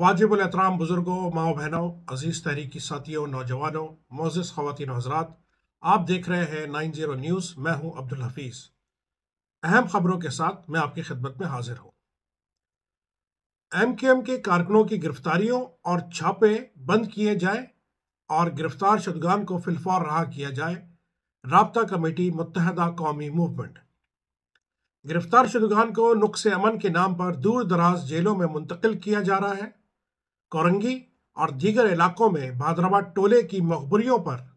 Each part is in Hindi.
वाजिबुल एहतराम बुज़ुर्गों माओ बहनों अजीज़ तहरीकी साथियों नौजवानों मोज़ खातिन हजरात आप देख रहे हैं नाइन जीरो न्यूज़ मैं हूं अब्दुल हफीज़ अहम खबरों के साथ मैं आपकी खिदमत में हाजिर हूं एम के एम के कारकुनों की गिरफ्तारियों और छापे बंद किए जाए और गिरफ्तार शुदगान को फिलफौर रहा किया जाए रबता कमेटी मुतहदा कौमी मूवमेंट गिरफ्तार शुदगान को नुक्स अमन के नाम पर दूर दराज जेलों में मुंतकिल किया जा रहा है कोरंगी और दीगर इलाकों में भादराबाद टोले की मखबरियों पर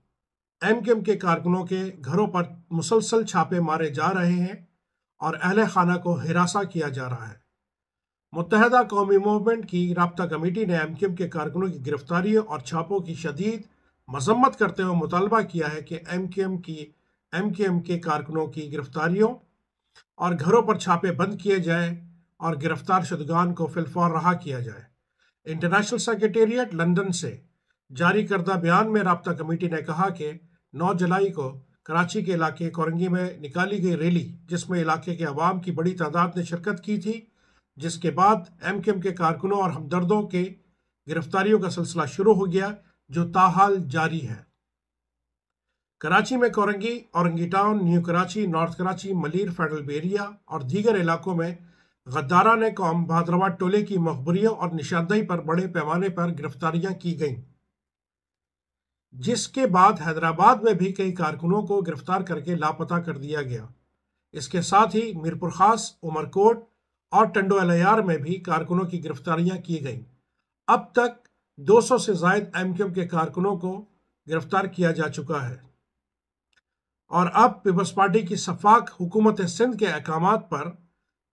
एम के कारकुनों के घरों पर मुसलसल छापे मारे जा रहे हैं और अहल खाना को हिरासा किया जा रहा है मुतहदा कौमी मूवमेंट की रबता कमेटी ने एम के एम के कारकुनों की गिरफ्तारी और छापों की शदीद मजम्मत करते हुए मुतालबा किया है कि एम एम की एम के कारकुनों की गिरफ्तारियों और घरों पर छापे बंद किए जाएं और गिरफ्तार शुदगान को फिलफौर रहा किया जाए इंटरनेशनल सेक्रेटेरिएट लंदन से जारी करदा बयान में रबता कमेटी ने कहा कि 9 जुलाई को कराची के इलाके कोरंगी में निकाली गई रैली जिसमें इलाके के अवाम की बड़ी तादाद ने शिरकत की थी जिसके बाद एम के एम के कारकुनों और हमदर्दों के गिरफ्तारियों का सिलसिला शुरू हो गया जो ताहाल जारी है कराची में Korangi Orangi town new Karachi north Karachi Malir federal B area और दीगर इलाकों में गद्दारा ने कौम भाद्रवा टोले की मकबरियों और निशानदही पर बड़े पैमाने पर गिरफ्तारियां की गईं जिसके बाद हैदराबाद में भी कई कारकुनों को गिरफ्तार करके लापता कर दिया गया इसके साथ ही मीरपुर खास उमरकोट और टंडो एल में भी कारकुनों की गिरफ्तारियां की गईं अब तक 200 से जायद एम के कारकुनों को गिरफ्तार किया जा चुका है और अब पीपल्स पार्टी की शफाक हुकूमत सिंध के अहकाम पर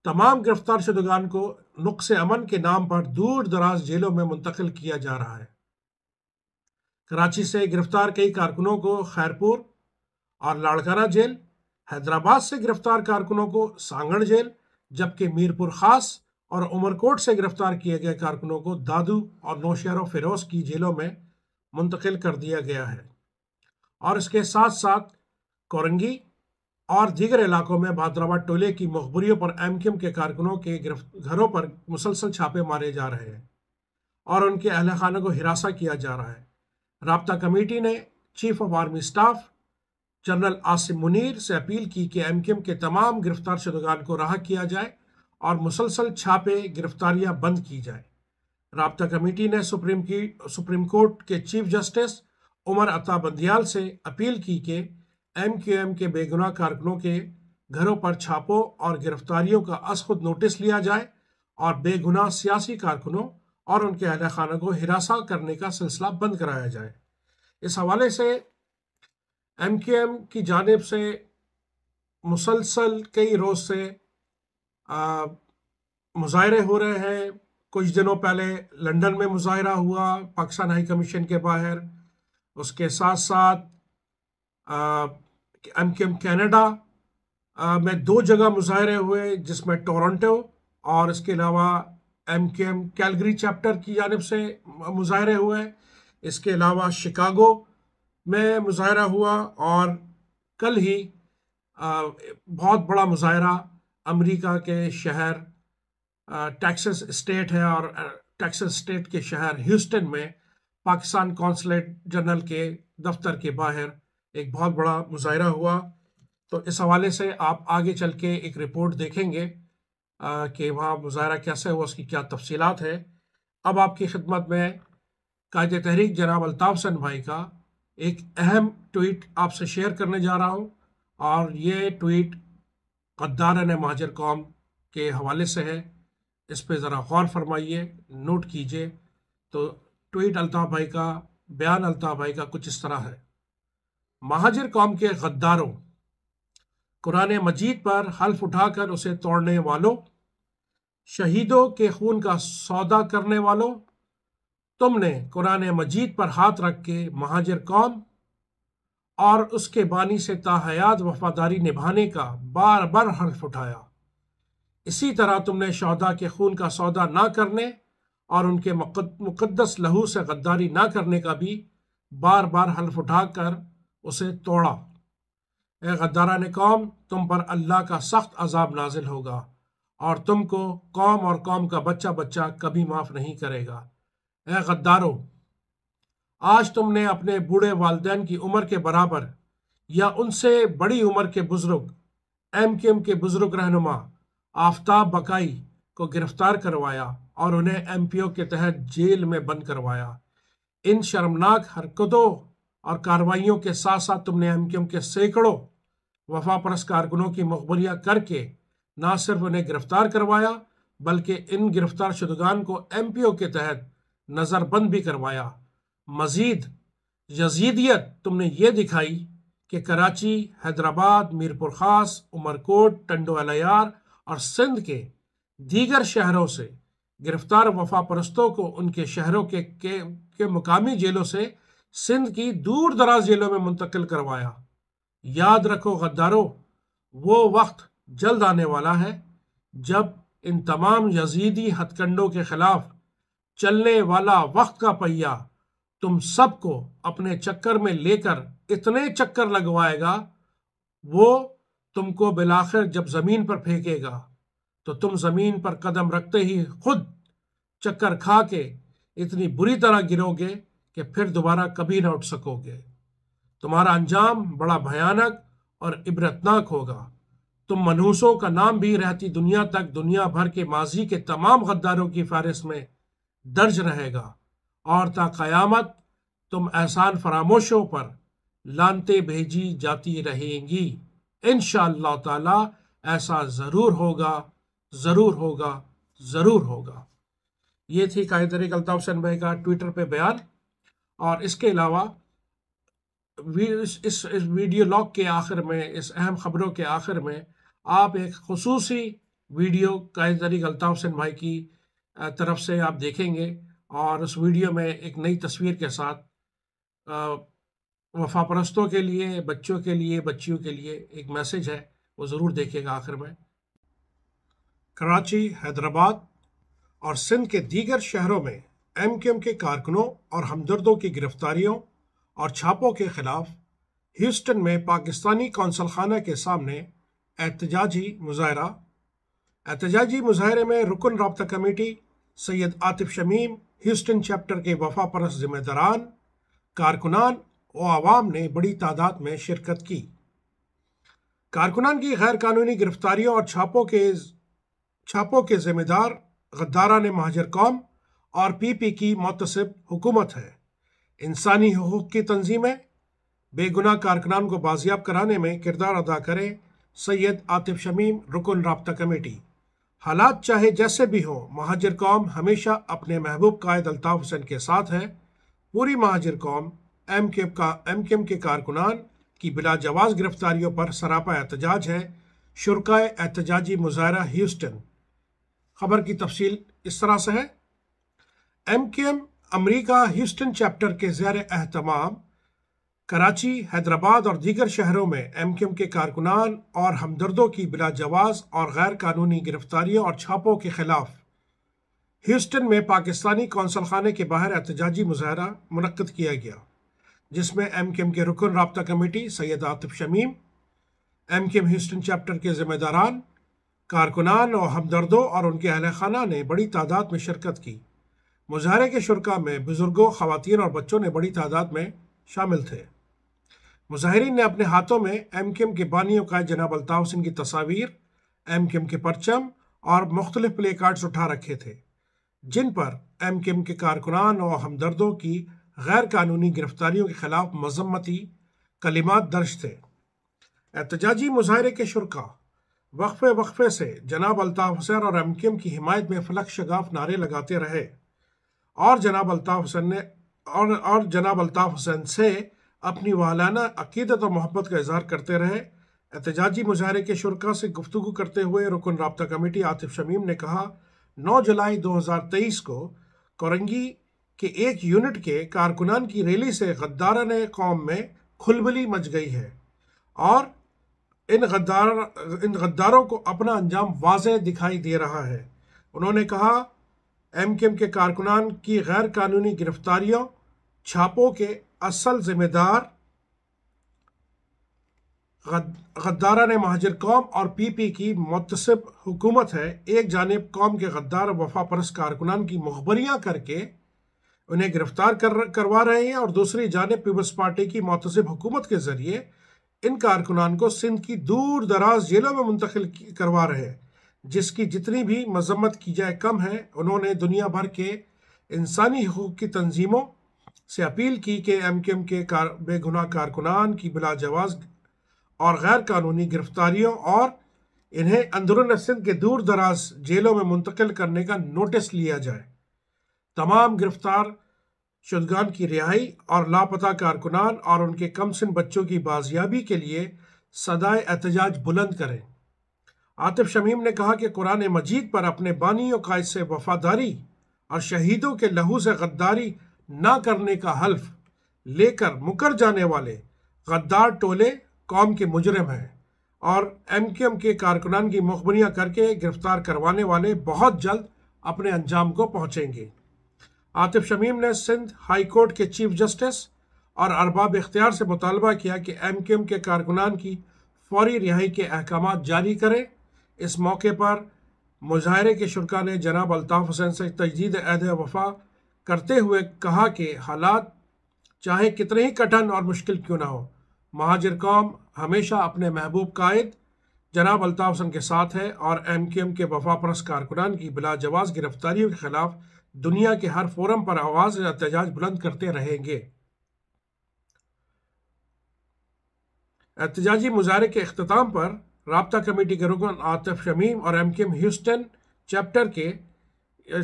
तमाम गिरफ्तार शुदगान को नुक्स अमन के नाम पर दूर दराज जेलों में मुंतकिल किया जा रहा है कराची से गिरफ्तार कई कारकुनों को खैरपुर और लाड़काना जेल हैदराबाद से गिरफ्तार कारकुनों को सांगड़ जेल जबकि मीरपुर खास और उमरकोट से गिरफ्तार किए गए कारकुनों को दादू और नौशहर फिरोज की जेलों में मुंतकिल कर दिया गया है और इसके साथ साथ कोरंगी और दीगर इलाकों में भाद्राबाद टोले की मखबूरियों पर एम के कारकुनों के घरों पर मुसलसल छापे मारे जा रहे हैं और उनके अहल खानों को हिरासा किया जा रहा है रबता कमेटी ने chief of army staff general Asim Munir से अपील की कि एमकेएम के तमाम गिरफ्तार शुदगान को रहा किया जाए और मुसलसल छापे गिरफ्तारियां बंद की जाए रबता कमेटी ने सुप्रीम की सुप्रीम कोर्ट के चीफ जस्टिस उमर अता बंदियाल से अपील की कि एम क्यू एम के बेगुनाह कारकुनों के घरों पर छापों और गिरफ्तारियों का असखुद नोटिस लिया जाए और बेगुनाह सियासी कारकुनों और उनके अहल खानों को हिरासा करने का सिलसिला बंद कराया जाए इस हवाले से एम क्यू एम की जानब से मुसलसल कई रोज़ से मुजाहरे हो रहे हैं कुछ दिनों पहले लंदन में मुजाहरा हुआ पाकिस्तान हाई कमीशन के बाहर उसके साथ साथ एम के एम कैनेडा में दो जगह मुजाहरे हुए जिसमें टोरंटो और इसके अलावा M K M Calgary chapter की जानब से मुजाहरे हुए इसके अलावा शिकागो में मुजाहरा हुआ और कल ही बहुत बड़ा मुजाहरा अमरीका के शहर टैक्सस स्टेट है और टैक्सस स्टेट के शहर ह्यूस्टन में पाकिस्तान कौंसलेट जनरल के दफ्तर के बाहर एक बहुत बड़ा मुजाहरा हुआ तो इस हवाले से आप आगे चल के एक रिपोर्ट देखेंगे कि वहाँ मुजाहरा कैसे हुआ उसकी क्या तफसीलात है अब आपकी खिदमत में कायद तहरीक जनाब अलताफ़ सन भाई का एक अहम ट्वीट आपसे शेयर करने जा रहा हूँ और ये ट्वीट गद्दारन महाजर कौम के हवाले से है इस पर ज़रा गौर फरमाइए नोट कीजिए तो ट्वीट अलताफ़ भाई का बयान अलताफ़ भाई का कुछ इस तरह है महाजर कौम के गद्दारों कुरान मजीद पर हल्फ उठाकर उसे तोड़ने वालों शहीदों के खून का सौदा करने वालों तुमने कुरान मजीद पर हाथ रख के महाजर कौम और उसके बानी से ताहयात वफादारी निभाने का बार बार हल्फ उठाया इसी तरह तुमने शहदा के खून का सौदा ना करने और उनके मुकदस लहू से गद्दारी ना करने का भी बार बार हल्फ उठाकर उसे तोड़ा ए गद्दारा ने कौम तुम पर अल्लाह का सख्त अजाब नाजिल होगा और तुमको कौम और कौम का बच्चा बच्चा कभी माफ़ नहीं करेगा ए गद्दारो आज तुमने अपने बूढ़े वालदेन की उम्र के बराबर या उनसे बड़ी उम्र के बुज़ुर्ग एम के एम के बुज़ुर्ग रहनुमा आफ्ताब बकाई को गिरफ्तार करवाया और उन्हें एम पी ओ के तहत जेल में बंद करवाया इन शर्मनाक हरकतों और कार्रवाइयों के साथ साथ तुमने एमकेएम के सैकड़ों वफा परस कारकुनों की मुखबरिया करके ना सिर्फ उन्हें गिरफ्तार करवाया बल्कि इन गिरफ्तार शुदगान को एम पी ओ के तहत नज़रबंद भी करवाया मजीद यजीदियत तुमने ये दिखाई कि कराची हैदराबाद मीरपुर ख़ास उमरकोट टंडो एलआर और सिंध के दीगर शहरों से गिरफ्तार वफा परस्तों को उनके शहरों के, के, के मुकामी जेलों से सिंध की दूर दराज जेलों में मुंतकिल करवाया याद रखो गद्दारों वो वक्त जल्द आने वाला है जब इन तमाम यजीदी हथकंडों के खिलाफ चलने वाला वक्त का पहिया तुम सबको अपने चक्कर में लेकर इतने चक्कर लगवाएगा वो तुमको बिलाखिर जब ज़मीन पर फेंकेगा तो तुम ज़मीन पर कदम रखते ही खुद चक्कर खा के इतनी बुरी तरह गिरोगे कि फिर दोबारा कभी ना उठ सकोगे तुम्हारा अंजाम बड़ा भयानक और इबरतनाक होगा तुम मनहूसों का नाम भी रहती दुनिया तक दुनिया भर के माजी के तमाम गद्दारों की फारिस में दर्ज रहेगा और ता क़यामत तुम एहसान फरामोशों पर लानते भेजी जाती रहेंगी इन ताला ऐसा ज़रूर होगा ज़रूर होगा ज़रूर होगा ये थी कायदर गलता सन भाई का ट्विटर पे बयान और इसके अलावा इस इस, इस वीडियो लॉग के आखिर में इस अहम खबरों के आखिर में आप एक खसूसी वीडियो कायदरी अली गलताफ सिंह भाई की तरफ से आप देखेंगे और उस वीडियो में एक नई तस्वीर के साथ वफा परस्तों के लिए बच्चों के लिए बच्चियों के लिए एक मैसेज है वो ज़रूर देखिएगा आखिर में कराची हैदराबाद और सिंध के दीगर शहरों में एम के कारकुनों और हमदर्दों की गिरफ्तारियों और छापों के खिलाफ ह्यूस्टन में पाकिस्तानी कौंसल खाना के सामने एहतजाजी मुजाहरा एहतजाजी मुजाहरे में रुकन रबता committee Syed Atif Shamim Houston chapter के वफा परस जिम्मेदारान कारकुनान और आवाम ने बड़ी तादाद में शिरकत की कारकुनान की गैरकानूनी गिरफ्तारियों और छापों के छापों के जिम्मेदार गद्दारा ने महाजर कौम और पी पी की मतसब हुकूमत है इंसानी हकूक़ की तंजीमें बेगुनाह कारकनान को बाजियाब कराने में किरदार अदा करें सैयद आतिफ शमीम रुकन रबता कमेटी हालात चाहे जैसे भी हों महाजर कौम हमेशा अपने महबूब कायद अल्ताफ़ हुसैन के साथ है पूरी महाजर कौम एम के का एम के एम के कारकुनान की बिलाजवाज गिरफ्तारियों पर सरापा एहतजाज है शुरा एहतजाजी मुजाहरा ह्यूस्टन खबर की तफसील इस तरह से है एम के एम अमरीका ह्यूस्टन चैप्टर के जैर अहतमाम कराची हैदराबाद और दीगर शहरों में एम के एम के कारकुनान और हमदर्दों की बिलाजवाज और गैर कानूनी गिरफ्तारियों और छापों के खिलाफ ह्यूस्टन में पाकिस्तानी कौंसल खाने के बाहर एहतजाजी मुजाहरा मनक़द किया गया जिसमें एम के एम के रुकन रबता committee Syed Atif Shamim M K M Houston chapter के जिम्मेदारान कारकुनान और हमदर्दों और उनके अहल खाना ने बड़ी तादाद में शिरकत की मुजाहरे के शुरा में बुज़ुर्गों खातन और बच्चों ने बड़ी तादाद में शामिल थे मुजाहरीन ने अपने हाथों में एम के एम के बानियों का जनाब अलता हुसैन की तस्वीर एम के एम के परचम और मुख्तलिफ प्ले कार्ड्स उठा रखे थे जिन पर एम के एम के कारकुनान और हमदर्दों की गैर कानूनी गिरफ्तारियों के खिलाफ मजम्मती कलिमात दर्ज थे एहतजाजी मुजाहरे के शुरा वक्फे वक्फे से जनाब अलताफ़ हुसैन और एम की हिमायत में फलक शगाफ नारे लगाते रहे और जनाब अल्ताफ़ हुसैन ने और और जनाब अल्ताफ़ हुसैन से अपनी वालाना अकीदत और मोहब्बत का इजहार करते रहे एहतजाजी मुजाहरे के शुरा से गुफ्तु करते हुए रुकन रबता कमेटी आतिफ शमीम ने कहा 9 जुलाई 2023 को कोरंगी के एक यूनिट के कारकुनान की रैली से गद्दारा ने कौम में खुलबली मच गई है और इन गद्दार इन गद्दारों को अपना अंजाम वाज दिखाई दे रहा है उन्होंने कहा एम के एम के कारकुनान की गैर कानूनी गिरफ्तारियों छापों के असल जिम्मेदार गद्दारा ने महाजर कौम और पी पी की मतसब हुकूमत है एक जानब कौम के गद्दार वफा परस कारकुनान की मुखबरियाँ करके उन्हें गिरफ्तार कर करवा रहे हैं और दूसरी जानब पीपल्स पार्टी की मतसब हुकूमत के ज़रिए इन कारकुनान को सिंध की दूर दराज जेलों में मुंतकिल करवा रहे हैं जिसकी जितनी भी मजम्मत की जाए कम है उन्होंने दुनिया भर के इंसानी हकूक़ की तंजीमों से अपील की कि एम के एम के कार बेगुना कारकुनान की बिलाजवाज और गैर कानूनी गिरफ्तारियों और इन्हें अंदरून सिंध के दूर दराज जेलों में मुंतकिल करने का नोटिस लिया जाए तमाम गिरफ्तार शुदगान की रिहाई और लापता कारकुनान और उनके कमसिन बच्चों की बाजियाबी के लिए सदाए एहतजाज बुलंद करें आतिफ शमीम ने कहा कि कुरान मजीद पर अपने बानियों का इससे वफादारी और शहीदों के लहू से गद्दारी ना करने का हल्फ लेकर मुकर जाने वाले गद्दार टोले कौम के मुजरम हैं और एम के एम के कारकुनान की मुखबरियाँ करके गिरफ्तार करवाने वाले बहुत जल्द अपने अंजाम को पहुँचेंगे आतिफ शमीम ने सिंध हाई कोर्ट के चीफ जस्टिस और अरबाब इख्तियार से मुतालबा किया कि एम के एम के कारकुनान की फौरी रिहाई के अहकाम जारी करें इस मौके पर मुजाहरे के शुरा ने जनाब अल्ताफ़ हुसैन से तजदीद अहद वफा करते हुए कहा कि हालात चाहे कितने ही कठिन और मुश्किल क्यों ना हो महाजर कौम हमेशा अपने महबूब कायद जनाब अल्ताफ़ हुसैन के साथ है और एम क्यू एम के वफा परस कारकुनान की बिलाजवाज गिरफ्तारियों के खिलाफ दुनिया के हर फोरम पर आवाज़ एहतजाज बुलंद करते रहेंगे एहतजाजी मुजाहरे के अख्ताम पर रबता कमेटी के रुकन आतिफ शमीम और M K M Houston chapter के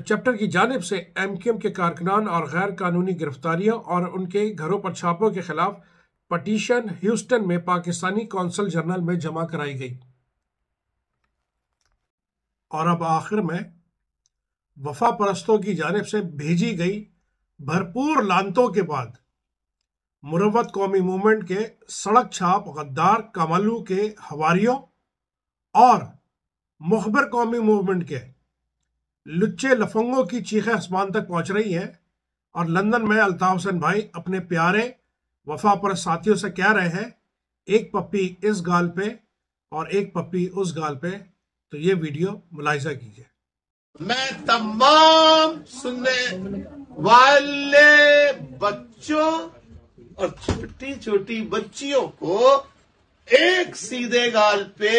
चैप्टर की जानब से एम के एम के कारकनान और गैर कानूनी गिरफ्तारियों और उनके घरों पर छापों के खिलाफ पटिशन ह्यूस्टन में पाकिस्तानी कौंसल जनरल में जमा कराई गई और अब आखिर में वफा परस्तों की जानब से भेजी गई भरपूर लानतों के बाद मुरवत कौमी मूवमेंट के सड़क छाप गद्दार कमलू के हवारियों और मुखबर कौमी मूवमेंट के लुच्चे लफंगों की चीखें आसमान तक पहुंच रही हैं और लंदन में अलताफ़ हुसैन भाई अपने प्यारे वफा पर साथियों से कह रहे हैं एक पप्पी इस गाल पे और एक पप्पी उस गाल पे तो ये वीडियो मुलायजा कीजिए मैं तमाम सुनने वाले बच्चों और छोटी छोटी बच्चियों को एक सीधे गाल पे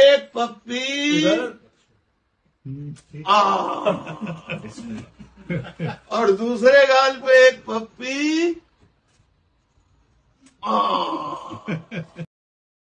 एक पप्पी आ और दूसरे गाल पे एक पप्पी आ